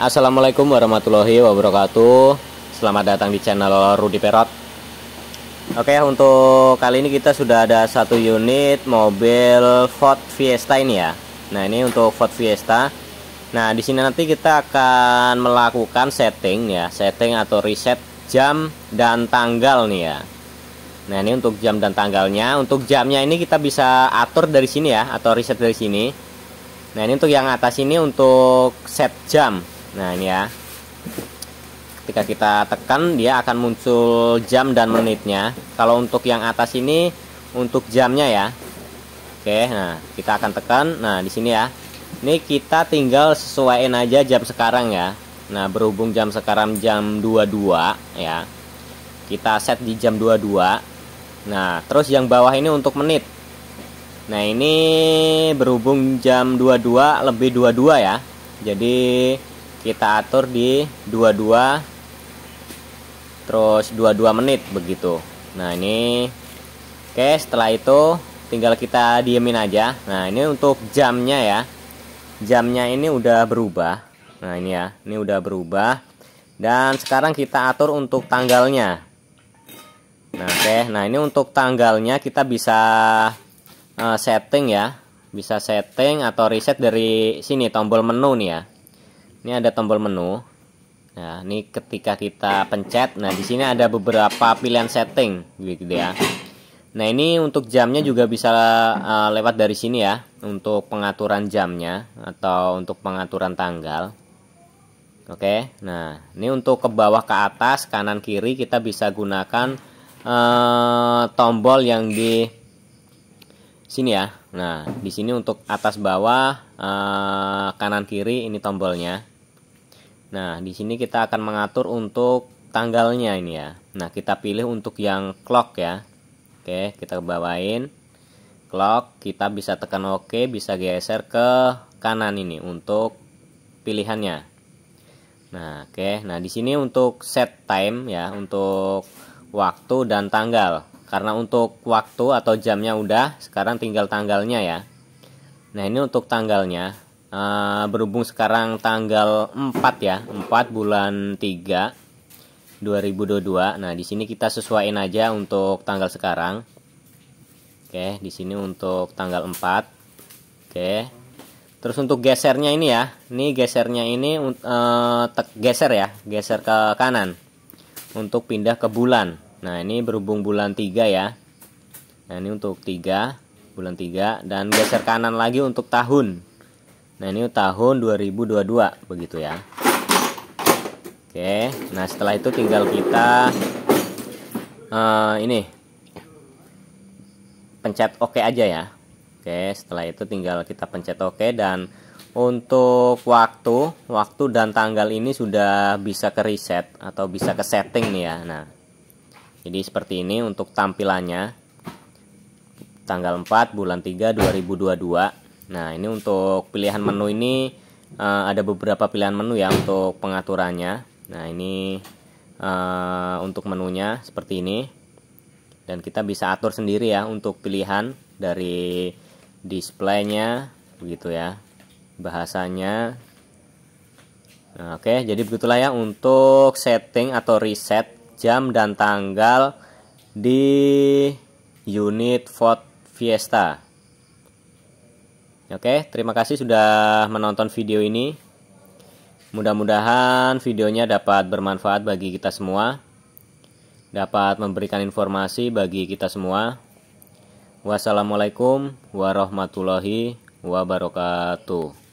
Assalamualaikum warahmatullahi wabarakatuh Selamat datang di channel Rudy Perot Oke untuk kali ini kita sudah ada satu unit mobil Ford Fiesta ini ya Nah ini untuk Ford Fiesta Nah di sini nanti kita akan melakukan setting ya Setting atau reset jam dan tanggal nih ya Nah ini untuk jam dan tanggalnya Untuk jamnya ini kita bisa atur dari sini ya Atau reset dari sini Nah ini untuk yang atas ini untuk set jam nah ini ya ketika kita tekan dia akan muncul jam dan menitnya kalau untuk yang atas ini untuk jamnya ya oke nah kita akan tekan nah di sini ya ini kita tinggal sesuaiin aja jam sekarang ya nah berhubung jam sekarang jam 22 ya kita set di jam 22 nah terus yang bawah ini untuk menit nah ini berhubung jam 22 lebih 22 ya jadi kita atur di 22 terus 22 menit begitu nah ini oke setelah itu tinggal kita diemin aja nah ini untuk jamnya ya jamnya ini udah berubah nah ini ya ini udah berubah dan sekarang kita atur untuk tanggalnya nah oke nah ini untuk tanggalnya kita bisa uh, setting ya bisa setting atau reset dari sini tombol menu nih ya ini ada tombol menu nah ini ketika kita pencet nah di sini ada beberapa pilihan setting gitu ya nah ini untuk jamnya juga bisa uh, lewat dari sini ya untuk pengaturan jamnya atau untuk pengaturan tanggal Oke, nah ini untuk ke bawah ke atas kanan kiri kita bisa gunakan uh, tombol yang di sini ya. Nah di sini untuk atas bawah uh, kanan kiri ini tombolnya. Nah, di sini kita akan mengatur untuk tanggalnya ini ya. Nah, kita pilih untuk yang clock ya. Oke, kita bawain clock, kita bisa tekan OK, bisa geser ke kanan ini untuk pilihannya. Nah, oke. Nah, di sini untuk set time ya, untuk waktu dan tanggal. Karena untuk waktu atau jamnya udah, sekarang tinggal tanggalnya ya. Nah, ini untuk tanggalnya uh, berhubung sekarang tanggal 4 ya 4 bulan 3 2022 nah di sini kita sesuaiin aja untuk tanggal sekarang oke di sini untuk tanggal 4 oke terus untuk gesernya ini ya ini gesernya ini uh, geser ya geser ke kanan untuk pindah ke bulan nah ini berhubung bulan 3 ya nah ini untuk 3 bulan 3 dan geser kanan lagi untuk tahun Nah, ini tahun 2022 begitu ya. Oke. Nah, setelah itu tinggal kita uh, ini pencet oke OK aja ya. Oke, setelah itu tinggal kita pencet oke OK dan untuk waktu, waktu dan tanggal ini sudah bisa ke reset atau bisa ke setting nih ya. Nah, jadi seperti ini untuk tampilannya. Tanggal 4 bulan 3 2022 Nah, ini untuk pilihan menu ini uh, ada beberapa pilihan menu ya untuk pengaturannya. Nah, ini uh, untuk menunya seperti ini. Dan kita bisa atur sendiri ya untuk pilihan dari displaynya begitu ya. Bahasanya Nah, oke, jadi begitulah ya untuk setting atau reset jam dan tanggal di unit Ford Fiesta. Oke, terima kasih sudah menonton video ini. Mudah-mudahan videonya dapat bermanfaat bagi kita semua. Dapat memberikan informasi bagi kita semua. Wassalamualaikum warahmatullahi wabarakatuh.